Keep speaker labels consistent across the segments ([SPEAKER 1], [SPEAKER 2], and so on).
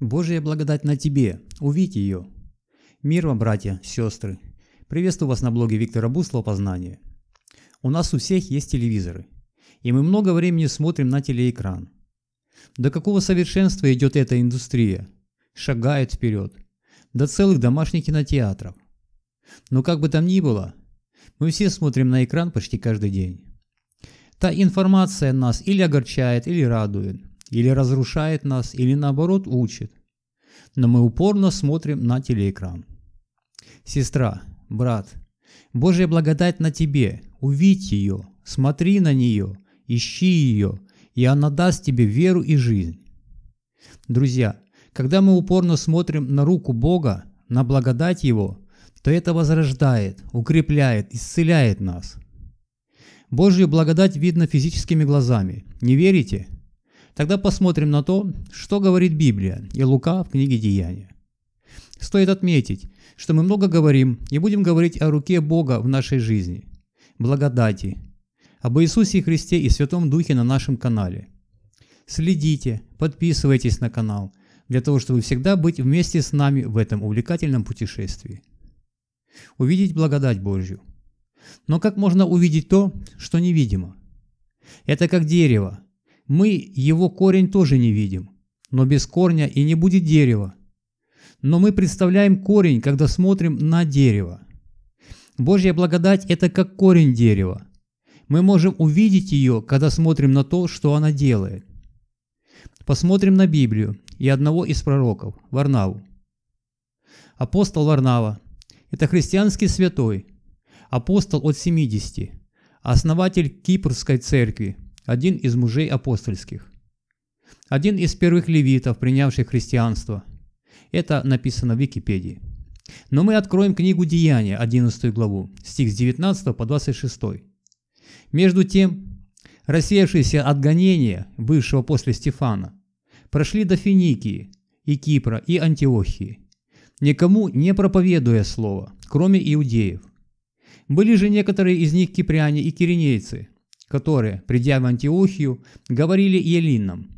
[SPEAKER 1] Божья благодать на тебе, увидь ее. Мир вам, братья, сестры. Приветствую вас на блоге Виктора Буслова «Познание». У нас у всех есть телевизоры, и мы много времени смотрим на телеэкран. До какого совершенства идет эта индустрия? Шагает вперед. До целых домашних кинотеатров. Но как бы там ни было, мы все смотрим на экран почти каждый день. Та информация нас или огорчает, или радует – или разрушает нас, или наоборот учит. Но мы упорно смотрим на телеэкран. Сестра, брат, Божья благодать на тебе, увидь ее, смотри на нее, ищи ее, и она даст тебе веру и жизнь. Друзья, когда мы упорно смотрим на руку Бога, на благодать Его, то это возрождает, укрепляет, исцеляет нас. Божью благодать видно физическими глазами. Не верите? Тогда посмотрим на то, что говорит Библия и Лука в книге Деяния. Стоит отметить, что мы много говорим и будем говорить о руке Бога в нашей жизни, благодати, об Иисусе Христе и Святом Духе на нашем канале. Следите, подписывайтесь на канал, для того, чтобы всегда быть вместе с нами в этом увлекательном путешествии. Увидеть благодать Божью. Но как можно увидеть то, что невидимо? Это как дерево, мы его корень тоже не видим, но без корня и не будет дерева. Но мы представляем корень, когда смотрим на дерево. Божья благодать – это как корень дерева. Мы можем увидеть ее, когда смотрим на то, что она делает. Посмотрим на Библию и одного из пророков – Варнаву. Апостол Варнава – это христианский святой, апостол от 70, основатель Кипрской церкви – один из мужей апостольских. Один из первых левитов, принявших христианство. Это написано в Википедии. Но мы откроем книгу Деяния, 11 главу, стих с 19 по 26. Между тем, рассеявшиеся от гонения, бывшего после Стефана, прошли до Финикии и Кипра и Антиохии, никому не проповедуя слово, кроме иудеев. Были же некоторые из них кипряне и киринейцы, которые, придя в Антиохию, говорили Елинам,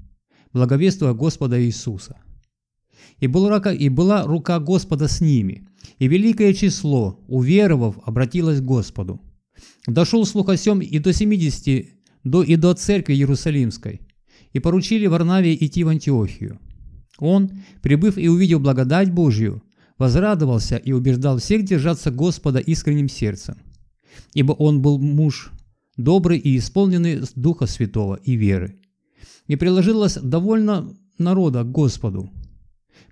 [SPEAKER 1] благовествуя Господа Иисуса. И, была рука Господа с ними, и великое число, уверовав, обратилось к Господу. Дошел слух о сем и до семидесяти, до и до церкви Иерусалимской, и поручили Варнаве идти в Антиохию. Он, прибыв и увидев благодать Божью, возрадовался и убеждал всех держаться Господа искренним сердцем. Ибо он был муж добрый и исполненный Духа Святого и веры. И приложилось довольно народа к Господу.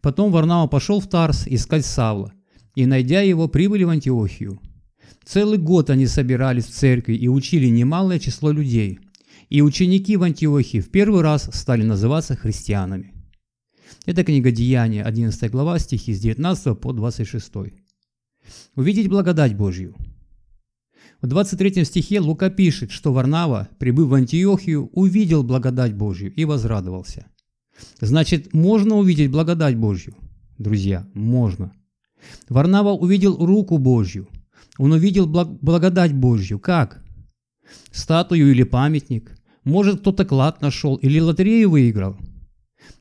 [SPEAKER 1] Потом Варнава пошел в Тарс искать Савла, и, найдя его, прибыли в Антиохию. Целый год они собирались в церкви и учили немалое число людей, и ученики в Антиохии в первый раз стали называться христианами. Это книга Деяния, 11 глава, стихи с 19 по 26. Увидеть благодать Божью – в 23 стихе Лука пишет, что Варнава, прибыв в Антиохию, увидел благодать Божью и возрадовался. Значит, можно увидеть благодать Божью? Друзья, можно. Варнава увидел руку Божью. Он увидел благ благодать Божью. Как? Статую или памятник. Может, кто-то клад нашел или лотерею выиграл.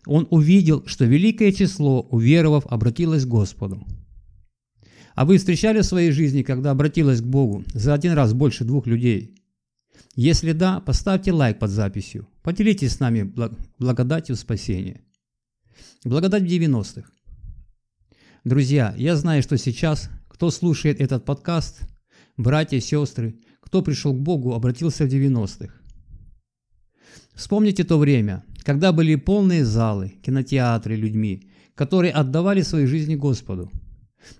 [SPEAKER 1] Он увидел, что великое число, уверовав, обратилось к Господу. А вы встречали в своей жизни, когда обратилась к Богу, за один раз больше двух людей? Если да, поставьте лайк под записью. Поделитесь с нами благодатью спасения. Благодать в 90-х. Друзья, я знаю, что сейчас, кто слушает этот подкаст, братья, сестры, кто пришел к Богу, обратился в 90-х. Вспомните то время, когда были полные залы, кинотеатры людьми, которые отдавали свои жизни Господу –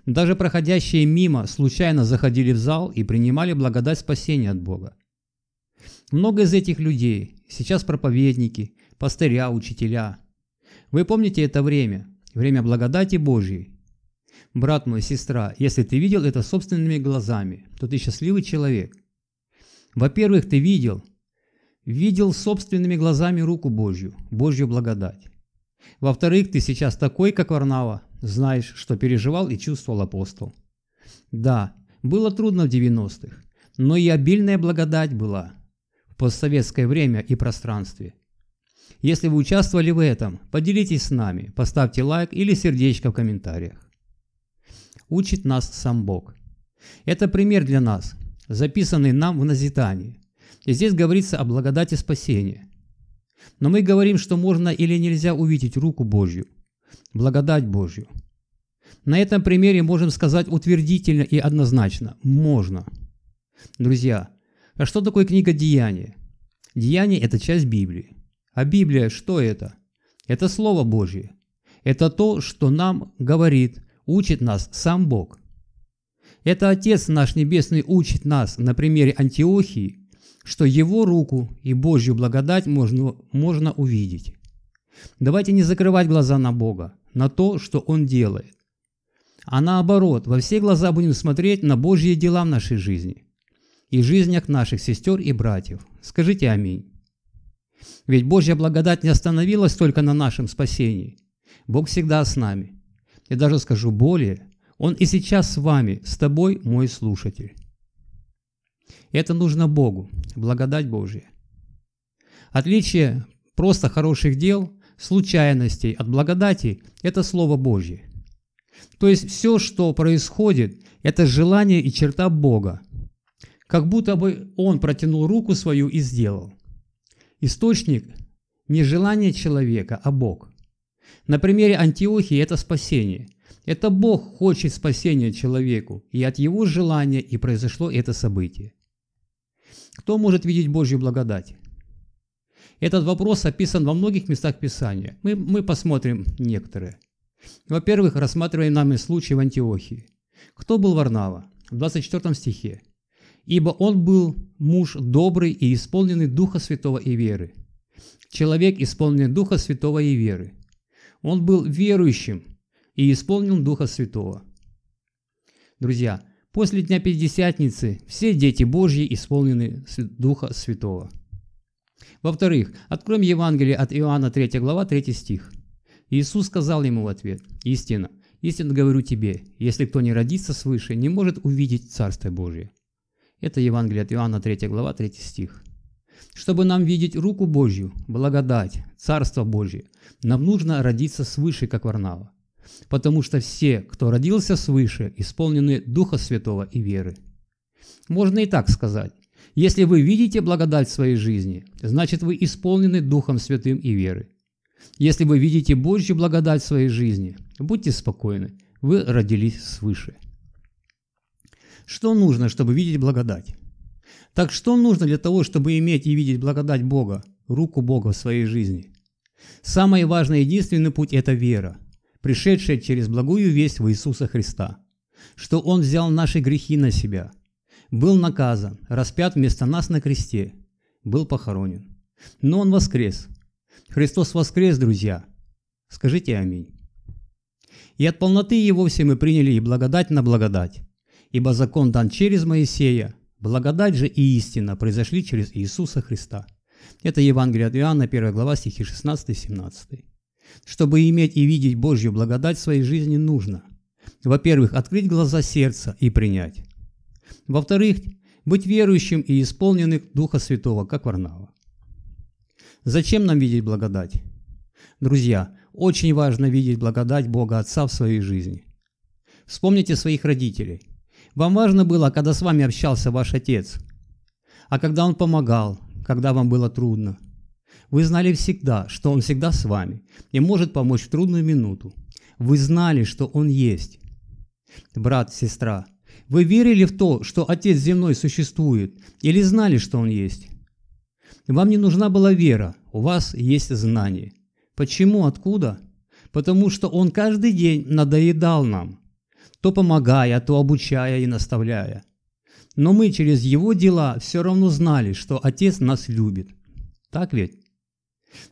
[SPEAKER 1] даже проходящие мимо случайно заходили в зал и принимали благодать спасения от Бога. Много из этих людей сейчас проповедники, пастыря, учителя. Вы помните это время, время благодати Божьей? Брат мой, сестра, если ты видел это собственными глазами, то ты счастливый человек. Во-первых, ты видел, видел собственными глазами руку Божью, Божью благодать. Во-вторых, ты сейчас такой, как Варнава, знаешь, что переживал и чувствовал апостол. Да, было трудно в 90-х, но и обильная благодать была в постсоветское время и пространстве. Если вы участвовали в этом, поделитесь с нами, поставьте лайк или сердечко в комментариях. Учит нас сам Бог. Это пример для нас, записанный нам в назидании. И здесь говорится о благодати спасения. Но мы говорим, что можно или нельзя увидеть руку Божью благодать Божью. На этом примере можем сказать утвердительно и однозначно – можно. Друзья, а что такое книга «Деяния»? «Деяния» – это часть Библии. А Библия – что это? Это Слово Божье. Это то, что нам говорит, учит нас сам Бог. Это Отец наш Небесный учит нас на примере Антиохии, что Его руку и Божью благодать можно, можно увидеть. Давайте не закрывать глаза на Бога, на то, что Он делает. А наоборот, во все глаза будем смотреть на Божьи дела в нашей жизни и жизнях наших сестер и братьев. Скажите аминь. Ведь Божья благодать не остановилась только на нашем спасении. Бог всегда с нами. Я даже скажу более, Он и сейчас с вами, с тобой, мой слушатель. Это нужно Богу, благодать Божья. Отличие просто хороших дел случайностей, от благодати – это Слово Божье. То есть все, что происходит, это желание и черта Бога. Как будто бы Он протянул руку свою и сделал. Источник – не желание человека, а Бог. На примере Антиохии это спасение. Это Бог хочет спасения человеку, и от Его желания и произошло это событие. Кто может видеть Божью благодать? Этот вопрос описан во многих местах Писания. Мы, мы посмотрим некоторые. Во-первых, рассматриваем нами случай в Антиохии. Кто был Варнава? В 24 стихе. «Ибо он был муж добрый и исполненный Духа Святого и веры». Человек, исполненный Духа Святого и веры. Он был верующим и исполнил Духа Святого. Друзья, после Дня Пятидесятницы все дети Божьи исполнены Духа Святого. Во-вторых, откроем Евангелие от Иоанна 3 глава 3 стих. Иисус сказал ему в ответ, «Истина, истинно говорю тебе, если кто не родится свыше, не может увидеть Царство Божие». Это Евангелие от Иоанна 3 глава 3 стих. Чтобы нам видеть руку Божью, благодать, Царство Божье, нам нужно родиться свыше, как Варнава. Потому что все, кто родился свыше, исполнены Духа Святого и веры. Можно и так сказать. Если вы видите благодать в своей жизни, значит вы исполнены Духом Святым и веры. Если вы видите Божью благодать в своей жизни, будьте спокойны, вы родились свыше. Что нужно, чтобы видеть благодать? Так что нужно для того, чтобы иметь и видеть благодать Бога, руку Бога в своей жизни? Самый важный и единственный путь – это вера, пришедшая через благую весть в Иисуса Христа, что Он взял наши грехи на Себя – был наказан, распят вместо нас на кресте, был похоронен. Но Он воскрес. Христос воскрес, друзья. Скажите аминь. И от полноты Его все мы приняли и благодать на благодать. Ибо закон дан через Моисея, благодать же и истина произошли через Иисуса Христа. Это Евангелие от Иоанна, 1 глава, стихи 16-17. Чтобы иметь и видеть Божью благодать в своей жизни нужно, во-первых, открыть глаза сердца и принять. Во-вторых, быть верующим и исполненным Духа Святого, как Варнава. Зачем нам видеть благодать? Друзья, очень важно видеть благодать Бога Отца в своей жизни. Вспомните своих родителей. Вам важно было, когда с вами общался ваш отец, а когда он помогал, когда вам было трудно. Вы знали всегда, что он всегда с вами и может помочь в трудную минуту. Вы знали, что он есть. Брат, сестра, вы верили в то, что Отец земной существует, или знали, что Он есть? Вам не нужна была вера, у вас есть знание. Почему, откуда? Потому что Он каждый день надоедал нам, то помогая, то обучая и наставляя. Но мы через Его дела все равно знали, что Отец нас любит. Так ведь?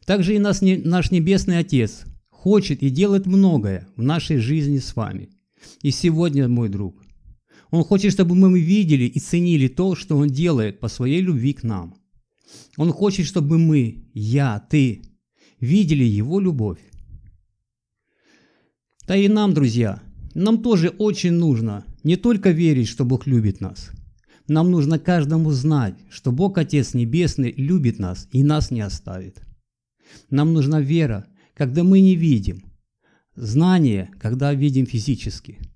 [SPEAKER 1] Так же и нас, наш Небесный Отец хочет и делает многое в нашей жизни с вами. И сегодня, мой друг, он хочет, чтобы мы видели и ценили то, что Он делает по своей любви к нам. Он хочет, чтобы мы, я, ты, видели Его любовь. Да и нам, друзья, нам тоже очень нужно не только верить, что Бог любит нас. Нам нужно каждому знать, что Бог Отец Небесный любит нас и нас не оставит. Нам нужна вера, когда мы не видим, знание, когда видим физически –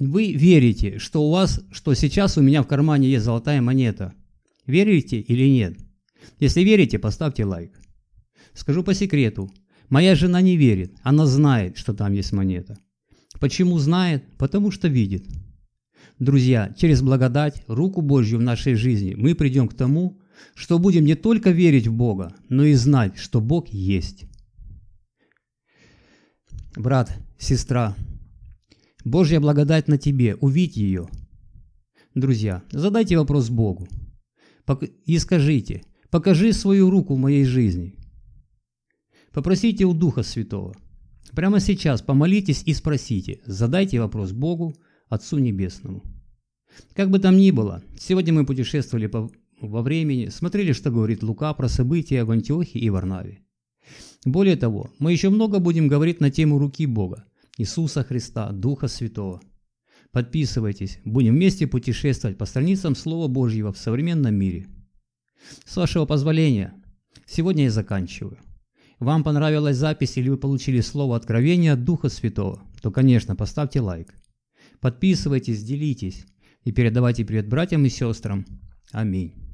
[SPEAKER 1] вы верите, что у вас, что сейчас у меня в кармане есть золотая монета. Верите или нет? Если верите, поставьте лайк. Скажу по секрету. Моя жена не верит, она знает, что там есть монета. Почему знает? Потому что видит. Друзья, через благодать, руку Божью в нашей жизни мы придем к тому, что будем не только верить в Бога, но и знать, что Бог есть. Брат, сестра, Божья благодать на тебе, увидь ее. Друзья, задайте вопрос Богу и скажите, покажи свою руку в моей жизни. Попросите у Духа Святого. Прямо сейчас помолитесь и спросите, задайте вопрос Богу, Отцу Небесному. Как бы там ни было, сегодня мы путешествовали по, во времени, смотрели, что говорит Лука про события в Антиохе и Варнаве. Более того, мы еще много будем говорить на тему руки Бога, Иисуса Христа, Духа Святого. Подписывайтесь, будем вместе путешествовать по страницам Слова Божьего в современном мире. С вашего позволения, сегодня я заканчиваю. Вам понравилась запись или вы получили слово откровения от Духа Святого, то, конечно, поставьте лайк. Подписывайтесь, делитесь и передавайте привет братьям и сестрам. Аминь.